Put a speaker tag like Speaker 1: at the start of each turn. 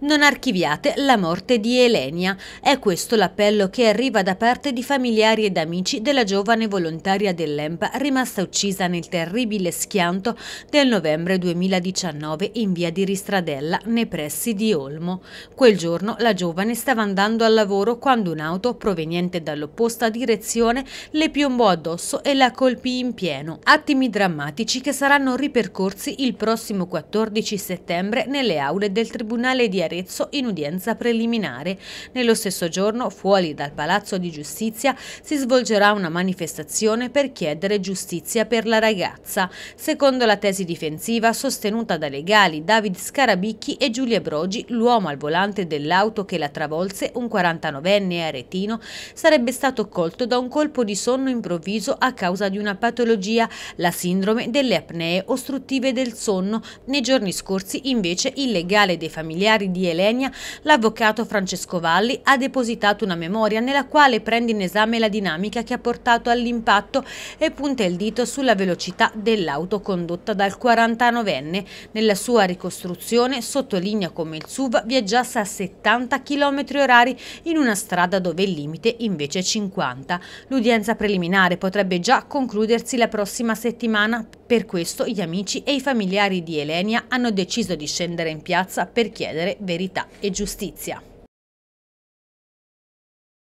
Speaker 1: Non archiviate la morte di Elenia. È questo l'appello che arriva da parte di familiari ed amici della giovane volontaria dell'EMPA rimasta uccisa nel terribile schianto del novembre 2019 in via di Ristradella, nei pressi di Olmo. Quel giorno la giovane stava andando al lavoro quando un'auto proveniente dall'opposta direzione le piombò addosso e la colpì in pieno. Attimi drammatici che saranno ripercorsi il prossimo 14 settembre nelle aule del Tribunale di Arezzo in udienza preliminare. Nello stesso giorno, fuori dal Palazzo di Giustizia, si svolgerà una manifestazione per chiedere giustizia per la ragazza, secondo la tesi difensiva sostenuta da legali David Scarabicchi e Giulia Brogi, l'uomo al volante dell'auto che la travolse, un 49enne aretino, sarebbe stato colto da un colpo di sonno improvviso a causa di una patologia, la sindrome delle apnee ostruttive del sonno. Nei giorni scorsi invece il legale dei familiari di Elenia, l'avvocato Francesco Valli ha depositato una memoria nella quale prende in esame la dinamica che ha portato all'impatto e punta il dito sulla velocità dell'auto condotta dal 49enne. Nella sua ricostruzione sottolinea come il SUV viaggiasse a 70 km h in una strada dove il limite invece è 50. L'udienza preliminare potrebbe già concludersi la prossima settimana per questo gli amici e i familiari di Elenia hanno deciso di scendere in piazza per chiedere verità e giustizia.